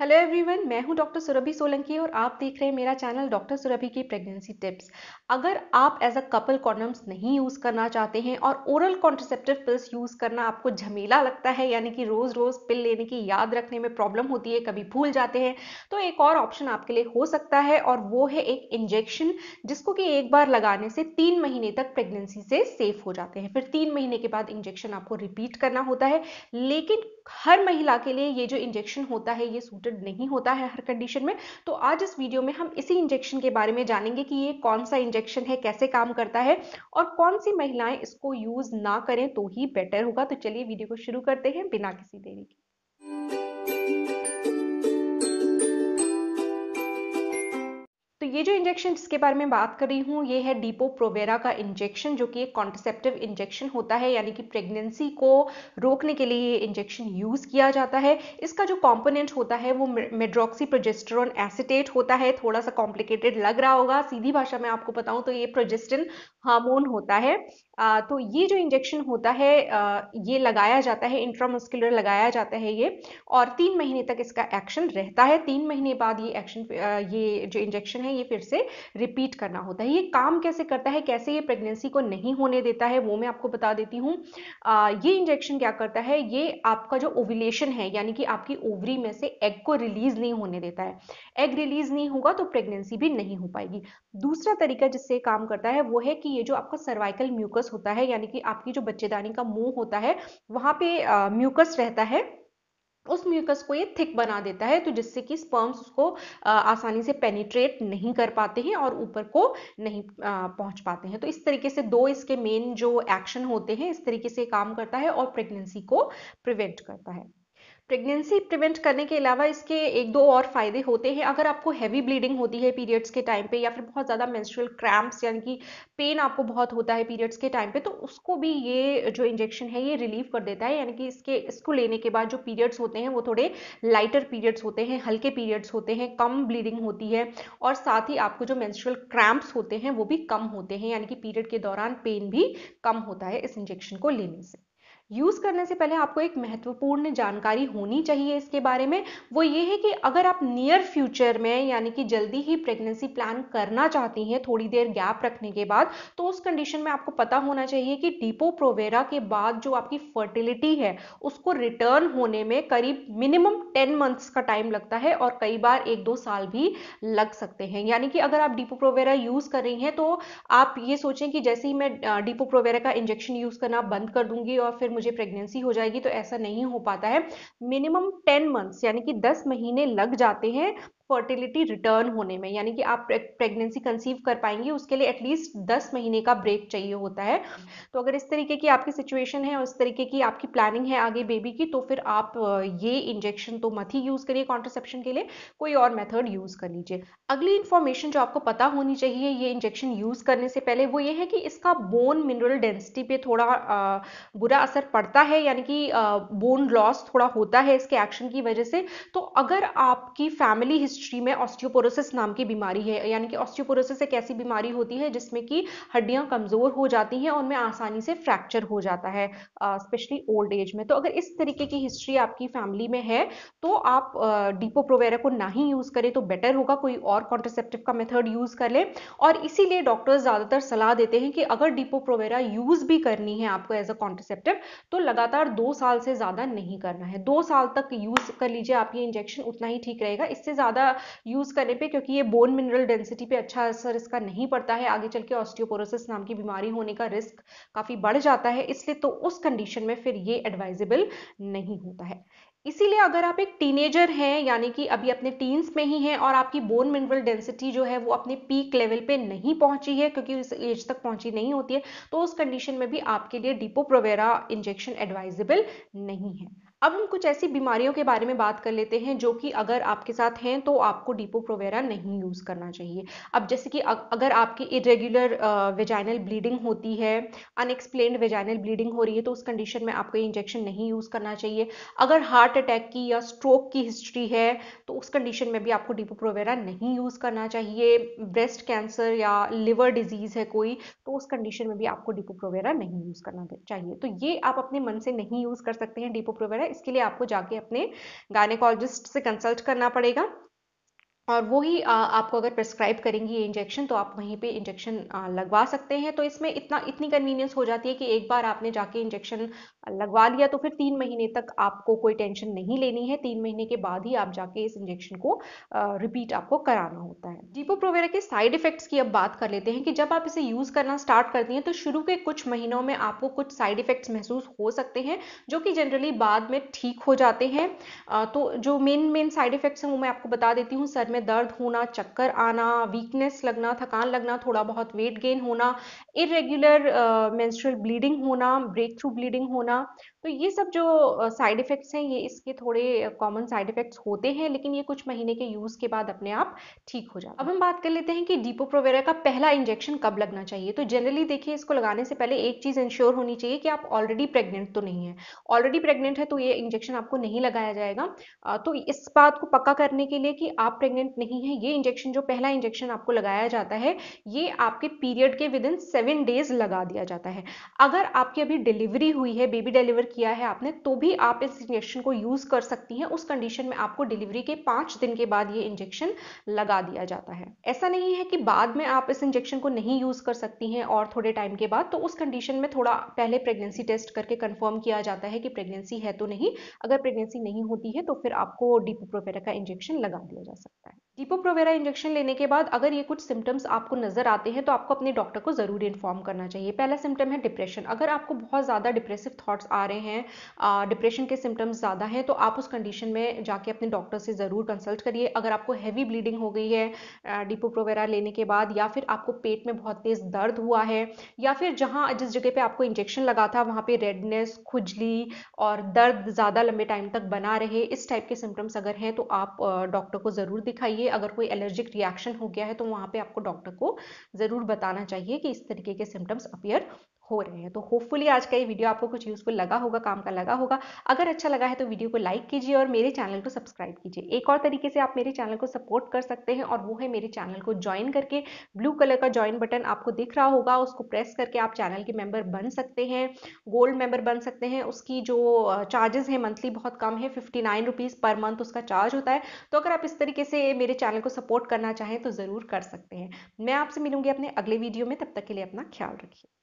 Hello everyone मैं हूं doctor Surabhi Solanki और आप देख रहे हैं मेरा चैनल डॉक्टर सुरभि की प्रेगनेंसी टिप्स अगर आप एज अ कपल कॉन्डम्स नहीं यूज़ करना चाहते हैं और ओरल कॉन्ट्रसेप्टिव पिल्स यूज़ करना आपको झमेला लगता है यानी कि रोज़ रोज़ पिल लेने की याद रखने में प्रॉब्लम होती है कभी भूल जाते हैं तो एक और ऑप्शन आपके लिए हो सकता है और वो है एक इंजेक्शन जिसको कि एक बार लगाने से तीन महीने तक प्रेगनेंसी से सेफ हो जाते हैं फिर तीन महीने के बाद इंजेक्शन आपको रिपीट करना होता है लेकिन हर महिला के लिए ये जो इंजेक्शन होता है ये सूटेड नहीं होता है हर कंडीशन में तो आज इस वीडियो में हम इसी इंजेक्शन के बारे में जानेंगे कि ये कौन सा इंजेक्शन है कैसे काम करता है और कौन सी महिलाएं इसको यूज़ ना करें तो ही बेटर होगा तो चलिए वीडियो को शुरू करते हैं बिना किसी देरी के ये जो इंजेक्शन जिसके बारे में बात कर रही हूँ ये है डीपो प्रोवेरा का इंजेक्शन जो कि एक कॉन्ट्रसेप्टिव इंजेक्शन होता है यानी कि प्रेगनेंसी को रोकने के लिए ये इंजेक्शन यूज़ किया जाता है इसका जो कॉम्पोनेंट होता है वो मेड्रोक्सी प्रोजेस्टरॉन एसिटेट होता है थोड़ा सा कॉम्प्लिकेटेड लग रहा होगा सीधी भाषा में आपको बताऊँ तो ये प्रोजेस्टिन हार्मोन होता है आ, तो ये जो इंजेक्शन होता है आ, ये लगाया जाता है इंट्रामस्कुलर लगाया जाता है ये और तीन महीने तक इसका एक्शन रहता है तीन महीने बाद ये एक्शन ये जो इंजेक्शन है ये फिर से रिपीट करना होता है ये काम कैसे करता है कैसे ये प्रेगनेंसी को नहीं होने देता है वो मैं आपको बता देती हूँ ये इंजेक्शन क्या करता है ये आपका जो ओविलेशन है यानी कि आपकी ओवरी में से एग को रिलीज नहीं होने देता है एग रिलीज नहीं होगा तो प्रेगनेंसी भी नहीं हो पाएगी दूसरा तरीका जिससे काम करता है वो है कि कि ये जो आपका सर्वाइकल म्यूकस होता है यानी कि आपकी जो बच्चेदानी का मुंह होता है वहां पे म्यूकस रहता है उस म्यूकस को ये थिक बना देता है तो जिससे कि स्पर्म्स उसको आसानी से पेनिट्रेट नहीं कर पाते हैं और ऊपर को नहीं पहुंच पाते हैं तो इस तरीके से दो इसके मेन जो एक्शन होते हैं इस तरीके से काम करता है और प्रेगनेंसी को प्रिवेंट करता है प्रेगनेंसी प्रिवेंट करने के अलावा इसके एक दो और फायदे होते हैं अगर आपको हैवी ब्लीडिंग होती है पीरियड्स के टाइम पे या फिर बहुत ज़्यादा मेंस्ट्रुअल क्रैम्प्स यानी कि पेन आपको बहुत होता है पीरियड्स के टाइम पे तो उसको भी ये जो इंजेक्शन है ये रिलीव कर देता है यानी कि इसके इसको लेने के बाद जो पीरियड्स होते हैं वो थोड़े लाइटर पीरियड्स होते हैं हल्के पीरियड्स होते हैं कम ब्लीडिंग होती है और साथ ही आपको जो मेंस्ट्रुअल क्रैम्प्स होते हैं वो भी कम होते हैं यानी कि पीरियड के दौरान पेन भी कम होता है इस इंजेक्शन को लेने से यूज़ करने से पहले आपको एक महत्वपूर्ण जानकारी होनी चाहिए इसके बारे में वो ये है कि अगर आप नियर फ्यूचर में यानी कि जल्दी ही प्रेगनेंसी प्लान करना चाहती हैं थोड़ी देर गैप रखने के बाद तो उस कंडीशन में आपको पता होना चाहिए कि डिपो प्रोवेरा के बाद जो आपकी फर्टिलिटी है उसको रिटर्न होने में करीब मिनिमम टेन मंथ्स का टाइम लगता है और कई बार एक दो साल भी लग सकते हैं यानी कि अगर आप डिपो प्रोवेरा यूज़ कर रही हैं तो आप ये सोचें कि जैसे ही मैं डिपो प्रोवेरा का इंजेक्शन यूज़ करना बंद कर दूंगी और फिर मुझे प्रेगनेंसी हो जाएगी तो ऐसा नहीं हो पाता है मिनिमम टेन मंथ्स यानी कि दस महीने लग जाते हैं फर्टिलिटी रिटर्न होने में यानी कि आप प्रेगनेंसी कंसीव कर पाएंगी उसके लिए एटलीस्ट 10 महीने का ब्रेक चाहिए होता है हम्म। तो अगर इस तरीके की आपकी सिचुएशन है और इस तरीके की आपकी प्लानिंग है आगे बेबी की तो फिर आप ये इंजेक्शन तो मत ही यूज़ करिए कॉन्ट्रसेप्शन के लिए कोई और मेथड यूज़ कर लीजिए अगली इन्फॉर्मेशन जो आपको पता होनी चाहिए ये इंजेक्शन यूज़ करने से पहले वो ये है कि इसका बोन मिनरल डेंसिटी पे थोड़ा बुरा असर पड़ता है यानी कि बोन लॉस थोड़ा होता है इसके एक्शन की वजह से तो अगर आपकी फैमिली हिस्ट्री हिस्ट्री में ऑस्टियोपोरोसिस नाम की बीमारी है यानी कि ऑस्टियोपोरोसिस एक ऐसी बीमारी होती है जिसमें कि हड्डियां कमज़ोर हो जाती हैं और उनमें आसानी से फ्रैक्चर हो जाता है स्पेशली ओल्ड एज में तो अगर इस तरीके की हिस्ट्री आपकी फैमिली में है तो आप डीपो प्रोवेरा को ना ही यूज़ करें तो बेटर होगा कोई और कॉन्ट्रसेप्टिव का मेथड यूज़ कर लें और इसीलिए डॉक्टर्स ज़्यादातर सलाह देते हैं कि अगर डीपो प्रोवेरा यूज़ भी करनी है आपको एज अ कॉन्ट्रसेप्टिव तो लगातार दो साल से ज़्यादा नहीं करना है दो साल तक यूज़ कर लीजिए आप ये इंजेक्शन उतना ही ठीक रहेगा इससे ज़्यादा यूज़ करने पे क्योंकि ये बोन मिनरल डेंसिटी पे अच्छा असर इसका नहीं पड़ता है आगे चल के ऑस्टियोपोरोसिस नाम की बीमारी होने का रिस्क काफ़ी बढ़ जाता है इसलिए तो उस कंडीशन में फिर ये एडवाइजेबल नहीं होता है इसीलिए अगर आप एक टीनेजर हैं यानी कि अभी अपने टीन्स में ही हैं और आपकी बोन मिनरल डेंसिटी जो है वो अपने पीक लेवल पे नहीं पहुंची है क्योंकि इस एज तक पहुंची नहीं होती है तो उस कंडीशन में भी आपके लिए डिपोप्रोवेरा इंजेक्शन एडवाइजेबल नहीं है अब हम कुछ ऐसी बीमारियों के बारे में बात कर लेते हैं जो कि अगर आपके साथ हैं तो आपको डीपो प्रोवेरा नहीं यूज़ करना चाहिए अब जैसे कि अगर आपकी इरेगुलर वेजाइनल ब्लीडिंग होती है अनएक्सप्लेन्ड वेजाइनल ब्लीडिंग हो रही है तो उस कंडीशन में आपको ये इंजेक्शन नहीं यूज़ करना चाहिए अगर हार्ट अटैक की या स्ट्रोक की हिस्ट्री है तो उस कंडीशन में भी आपको डीपो प्रोवेरा नहीं यूज़ करना चाहिए ब्रेस्ट कैंसर या लिवर डिजीज़ है कोई तो उस कंडीशन में भी आपको डीपो प्रोवेरा नहीं यूज़ करना चाहिए तो ये आप अपने मन से नहीं यूज़ कर सकते हैं डीपो प्रोवेरा इसके लिए आपको जाके अपने गायनेकोलॉजिस्ट से कंसल्ट करना पड़ेगा और वो ही आपको अगर प्रिस्क्राइब करेंगी ये इंजेक्शन तो आप वहीं पे इंजेक्शन लगवा सकते हैं तो इसमें इतना इतनी कन्वीनियंस हो जाती है कि एक बार आपने जाके इंजेक्शन लगवा लिया तो फिर तीन महीने तक आपको कोई टेंशन नहीं लेनी है तीन महीने के बाद ही आप जाके इस इंजेक्शन को रिपीट आपको कराना होता है डीपो प्रोवेरा के साइड इफेक्ट्स की अब बात कर लेते हैं कि जब आप इसे यूज़ करना स्टार्ट करती हैं तो शुरू के कुछ महीनों में आपको कुछ साइड इफेक्ट्स महसूस हो सकते हैं जो कि जनरली बाद में ठीक हो जाते हैं तो जो मेन मेन साइड इफेक्ट्स हैं वो मैं आपको बता देती हूँ सर में दर्द होना चक्कर आना वीकनेस लगना थकान लगना थोड़ा बहुत वेट गेन होना इरेग्युलर मेंस्ट्रुअल ब्लीडिंग होना ब्रेक थ्रू ब्लीडिंग होना करना तो ये सब जो साइड इफ़ेक्ट्स हैं ये इसके थोड़े कॉमन साइड इफ़ेक्ट्स होते हैं लेकिन ये कुछ महीने के यूज़ के बाद अपने आप ठीक हो जाता है अब हम बात कर लेते हैं कि डीपोप्रोवेरा का पहला इंजेक्शन कब लगना चाहिए तो जनरली देखिए इसको लगाने से पहले एक चीज़ इंश्योर होनी चाहिए कि आप ऑलरेडी प्रेगनेंट तो नहीं है ऑलरेडी प्रेगनेंट है तो ये इंजेक्शन आपको नहीं लगाया जाएगा तो इस बात को पक्का करने के लिए कि आप प्रेगनेंट नहीं है ये इंजेक्शन जो पहला इंजेक्शन आपको लगाया जाता है ये आपके पीरियड के विद इन सेवन डेज लगा दिया जाता है अगर आपकी अभी डिलीवरी हुई है बेबी बेबी डिलीवर किया है आपने तो भी आप इस इंजेक्शन को यूज़ कर सकती हैं उस कंडीशन में आपको डिलीवरी के पांच दिन के बाद ये इंजेक्शन लगा दिया जाता है ऐसा नहीं है कि बाद में आप इस इंजेक्शन को नहीं यूज़ कर सकती हैं और थोड़े टाइम के बाद तो उस कंडीशन में थोड़ा पहले प्रेगनेंसी टेस्ट करके कंफर्म किया जाता है कि प्रेगनेंसी है तो नहीं अगर प्रेगनेंसी नहीं होती है तो फिर आपको डिपोप्रोवेरा का इंजेक्शन लगा दिया जा सकता है डिपोप्रोवेरा इंजेक्शन लेने के बाद अगर ये कुछ सिम्टम्स आपको नज़र आते हैं तो आपको अपने डॉक्टर को ज़रूर इन्फॉर्म करना चाहिए पहला सिम्टम है डिप्रेशन अगर आपको बहुत ज़्यादा डिप्रेसिव थॉट्स आ रहे हैं डिप्रेशन के सिम्टम्स ज़्यादा हैं तो आप उस कंडीशन में जाके अपने डॉक्टर से ज़रूर कंसल्ट करिए अगर आपको हैवी ब्लीडिंग हो गई है डिपो वगैरह लेने के बाद या फिर आपको पेट में बहुत तेज़ दर्द हुआ है या फिर जहाँ जिस जगह पर आपको इंजेक्शन लगा था वहाँ पर रेडनेस खुजली और दर्द ज़्यादा लंबे टाइम तक बना रहे इस टाइप के सिम्टम्स अगर हैं तो आप डॉक्टर को ज़रूर दिखाइए अगर कोई एलर्जिक रिएक्शन हो गया है तो वहाँ पर आपको डॉक्टर को ज़रूर बताना चाहिए कि इस तरीके के सिम्टम्स अपियर हो रहे हैं तो होपफुली आज का ये वीडियो आपको कुछ यूज़फुल लगा होगा काम का लगा होगा अगर अच्छा लगा है तो वीडियो को लाइक कीजिए और मेरे चैनल को सब्सक्राइब कीजिए एक और तरीके से आप मेरे चैनल को सपोर्ट कर सकते हैं और वो है मेरे चैनल को ज्वाइन करके ब्लू कलर का ज्वाइन बटन आपको दिख रहा होगा उसको प्रेस करके आप चैनल के मेंबर बन सकते हैं गोल्ड मेंबर बन सकते हैं उसकी जो चार्जेस है मंथली बहुत कम है fifty nine rupees per month उसका चार्ज होता है तो अगर आप इस तरीके से मेरे चैनल को सपोर्ट करना चाहें तो ज़रूर कर सकते हैं मैं आपसे मिलूंगी अपने अगले वीडियो में तब तक के लिए अपना ख्याल रखिए